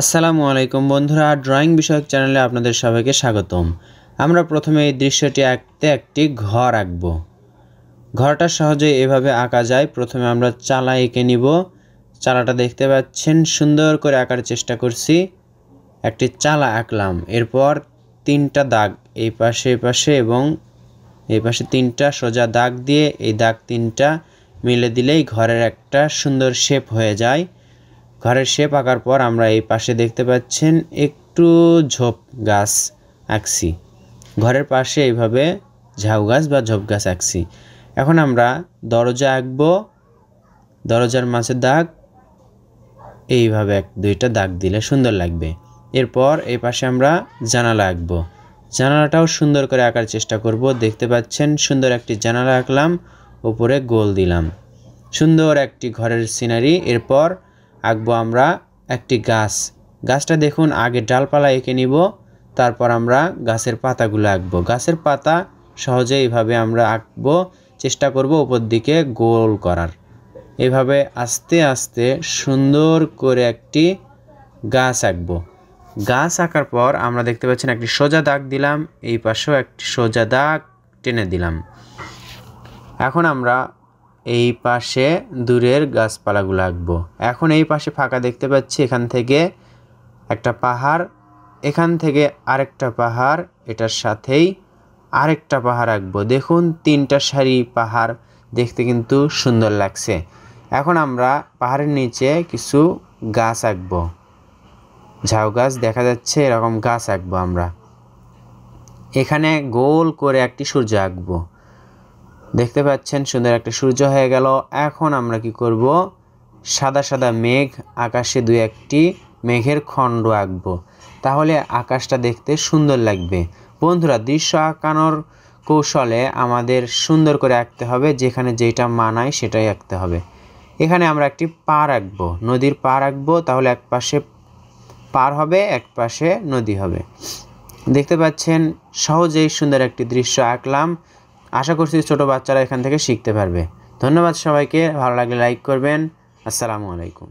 আসসালামু আলাইকুম বন্ধুরা ড্রয়িং বিষয়ক চ্যানেলে আপনাদের সবাইকে স্বাগতম আমরা প্রথমে এই দৃশ্যটি আঁকতে একটি ঘর আঁকব ঘরটা সহজে এভাবে আঁকা যায় প্রথমে আমরা চালা এঁকে নিব চালাটা দেখতে পাচ্ছেন সুন্দর করে আঁকার চেষ্টা করছি একটি চালা আঁকলাম এরপর তিনটা দাগ এই পাশে এই পাশে এবং এই পাশে তিনটা সোজা দাগ দিয়ে এই দাগ তিনটা মিলে দিলেই ঘরের একটা সুন্দর শেপ হয়ে যায় ঘরের শেপ আঁকার পর আমরা এই পাশে দেখতে পাচ্ছেন একটু ঝোপ গাছ আঁকছি ঘরের পাশে এইভাবে ঝাউ গাছ বা ঝোপ গাছ আঁকছি এখন আমরা দরজা আঁকব দরজার মাঝে দাগ এইভাবে এক দুইটা দাগ দিলে সুন্দর লাগবে এরপর এই পাশে আমরা জানালা আঁকব জানালাটাও সুন্দর করে আঁকার চেষ্টা করব দেখতে পাচ্ছেন সুন্দর একটি জানালা আঁকলাম ওপরে গোল দিলাম সুন্দর একটি ঘরের সিনারি এরপর আঁকবো আমরা একটি গাছ গাছটা দেখুন আগে ডালপালা এঁকে নিব তারপর আমরা গাছের পাতাগুলো আঁকবো গাছের পাতা সহজে এইভাবে আমরা আঁকবো চেষ্টা করব উপর দিকে গোল করার এভাবে আস্তে আস্তে সুন্দর করে একটি গাছ আঁকবো গাছ আঁকার পর আমরা দেখতে পাচ্ছেন একটি সোজা দাগ দিলাম এই পাশেও একটি সোজা দাগ টেনে দিলাম এখন আমরা এই পাশে দূরের গাছপালাগুলো আঁকবো এখন এই পাশে ফাঁকা দেখতে পাচ্ছি এখান থেকে একটা পাহাড় এখান থেকে আরেকটা পাহাড় এটার সাথেই আরেকটা পাহাড় আঁকবো দেখুন তিনটা সারি পাহাড় দেখতে কিন্তু সুন্দর লাগছে এখন আমরা পাহাড়ের নিচে কিছু গাছ আঁকবো ঝাউ গাছ দেখা যাচ্ছে এরকম গাছ আঁকবো আমরা এখানে গোল করে একটি সূর্য আঁকবো দেখতে পাচ্ছেন সুন্দর একটা সূর্য হয়ে গেল এখন আমরা কি করব সাদা সাদা মেঘ আকাশে দু একটি মেঘের খণ্ড আঁকবো তাহলে আকাশটা দেখতে সুন্দর লাগবে বন্ধুরা দৃশ্য আঁকানোর কৌশলে আমাদের সুন্দর করে আঁকতে হবে যেখানে যেটা মানায় সেটাই আঁকতে হবে এখানে আমরা একটি পা আঁকবো নদীর পা আঁকবো তাহলে এক পাশে পার হবে এক পাশে নদী হবে দেখতে পাচ্ছেন সহজেই সুন্দর একটি দৃশ্য আঁকলাম আশা করছি ছোট বাচ্চারা এখান থেকে শিখতে পারবে ধন্যবাদ সবাইকে ভালো লাগলে লাইক করবেন আসসালামু আলাইকুম